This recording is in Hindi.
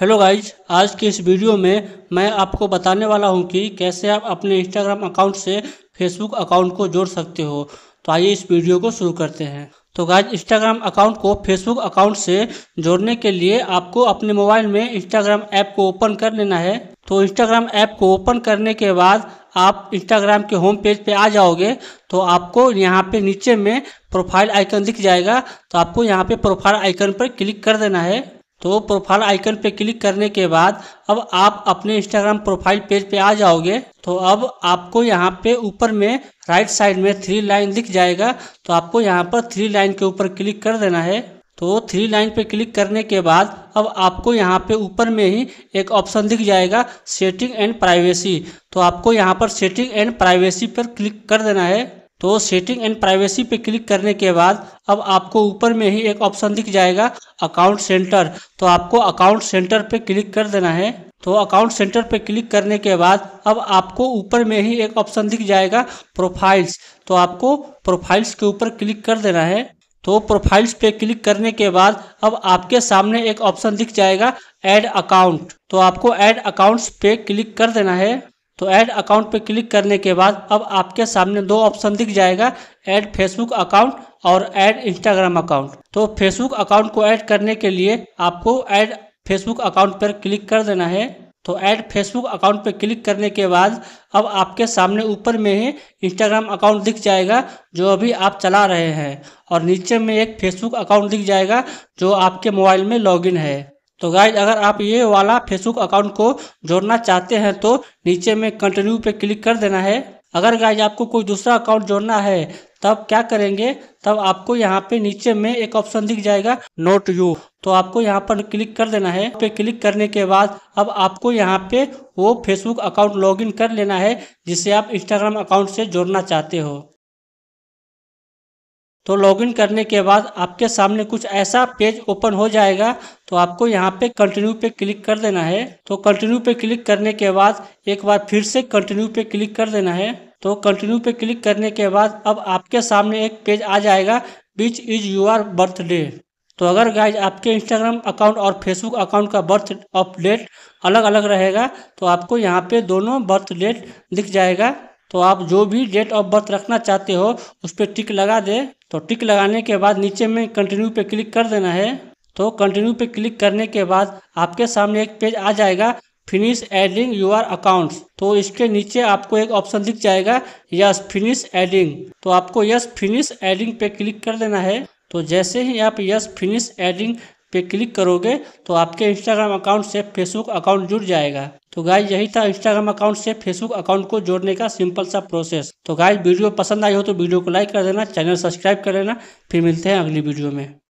हेलो गाइज आज की इस वीडियो में मैं आपको बताने वाला हूं कि कैसे आप अपने इंस्टाग्राम अकाउंट से फेसबुक अकाउंट को जोड़ सकते हो तो आइए इस वीडियो को शुरू करते हैं तो गाइज इंस्टाग्राम अकाउंट को फेसबुक अकाउंट से जोड़ने के लिए आपको अपने मोबाइल में इंस्टाग्राम ऐप को ओपन कर लेना है तो इंस्टाग्राम ऐप को ओपन करने के बाद आप इंस्टाग्राम के होम पेज पे आ जाओगे तो आपको यहाँ पे नीचे में प्रोफाइल आइकन दिख जाएगा तो आपको यहाँ पे प्रोफाइल आइकन पर क्लिक कर देना है तो प्रोफाइल आइकन पे क्लिक करने के बाद अब आप अपने इंस्टाग्राम प्रोफाइल पेज पे आ जाओगे तो अब आपको यहाँ पे ऊपर में राइट साइड में थ्री लाइन दिख जाएगा तो आपको यहाँ पर थ्री लाइन के ऊपर क्लिक कर देना है तो थ्री लाइन पे क्लिक करने के बाद अब आपको यहाँ पे ऊपर में ही एक ऑप्शन दिख जाएगा सेटिंग एंड प्राइवेसी तो आपको यहाँ पर सेटिंग एंड प्राइवेसी पर क्लिक कर देना है तो सेटिंग एंड प्राइवेसी पे क्लिक करने के बाद अब आपको ऊपर में ही एक ऑप्शन दिख जाएगा अकाउंट सेंटर तो आपको अकाउंट सेंटर पे क्लिक कर देना है तो अकाउंट सेंटर पे क्लिक करने के बाद अब आपको ऊपर में ही एक ऑप्शन दिख जाएगा प्रोफाइल्स तो आपको प्रोफाइल्स के ऊपर क्लिक कर देना है तो प्रोफाइल्स पे क्लिक करने के बाद अब आपके सामने एक ऑप्शन दिख जाएगा एड अकाउंट तो आपको एड अकाउंट्स पे क्लिक कर देना है तो ऐड अकाउंट पर क्लिक करने के बाद अब आपके सामने दो ऑप्शन दिख जाएगा ऐड फेसबुक अकाउंट और ऐड इंस्टाग्राम अकाउंट तो फेसबुक अकाउंट को ऐड करने के लिए आपको ऐड फेसबुक अकाउंट पर क्लिक कर देना है तो ऐड फेसबुक अकाउंट पर क्लिक करने के बाद अब आपके सामने ऊपर में ही इंस्टाग्राम अकाउंट दिख जाएगा जो अभी आप चला रहे हैं और नीचे में एक फेसबुक अकाउंट दिख जाएगा जो आपके मोबाइल में लॉगिन है तो गाइज अगर आप ये वाला फेसबुक अकाउंट को जोड़ना चाहते हैं तो नीचे में कंटिन्यू पे क्लिक कर देना है अगर गाइज आपको कोई दूसरा अकाउंट जोड़ना है तब क्या करेंगे तब आपको यहाँ पे नीचे में एक ऑप्शन दिख जाएगा नोट यू तो आपको यहाँ पर क्लिक कर देना है पे क्लिक करने के बाद अब आपको यहाँ पे वो फेसबुक अकाउंट लॉगिन कर लेना है जिसे आप इंस्टाग्राम अकाउंट से जोड़ना चाहते हो तो लॉगिन करने के बाद आपके सामने कुछ ऐसा पेज ओपन हो जाएगा तो आपको यहाँ पे कंटिन्यू पे क्लिक कर देना है तो कंटिन्यू पे क्लिक करने के बाद एक बार फिर से कंटिन्यू पे क्लिक कर देना है तो कंटिन्यू पे क्लिक करने के बाद अब आपके सामने एक पेज आ जाएगा बीच इज़ योर बर्थडे तो अगर गाइज आपके इंस्टाग्राम अकाउंट और फेसबुक अकाउंट का बर्थ अपडेट अलग अलग रहेगा तो आपको यहाँ पे दोनों बर्थ डेट दिख जाएगा तो आप जो भी डेट ऑफ बर्थ रखना चाहते हो उस पर टिक लगा दे तो टिक लगाने के बाद नीचे में कंटिन्यू पे क्लिक कर देना है तो कंटिन्यू पे क्लिक करने के बाद आपके सामने एक पेज आ जाएगा फिनिश एडिंग यूर अकाउंट्स तो इसके नीचे आपको एक ऑप्शन दिख जाएगा यस फिनिश एडिंग तो आपको यस फिनिश एडिंग पे क्लिक कर देना है तो जैसे ही आप यस फिनिश एडिंग पे क्लिक करोगे तो आपके इंस्टाग्राम अकाउंट से फेसबुक अकाउंट जुड़ जाएगा तो गाय यही था इंस्टाग्राम अकाउंट से फेसबुक अकाउंट को जोड़ने का सिंपल सा प्रोसेस तो गाय वीडियो पसंद आई हो तो वीडियो को लाइक कर देना चैनल सब्सक्राइब कर लेना फिर मिलते हैं अगली वीडियो में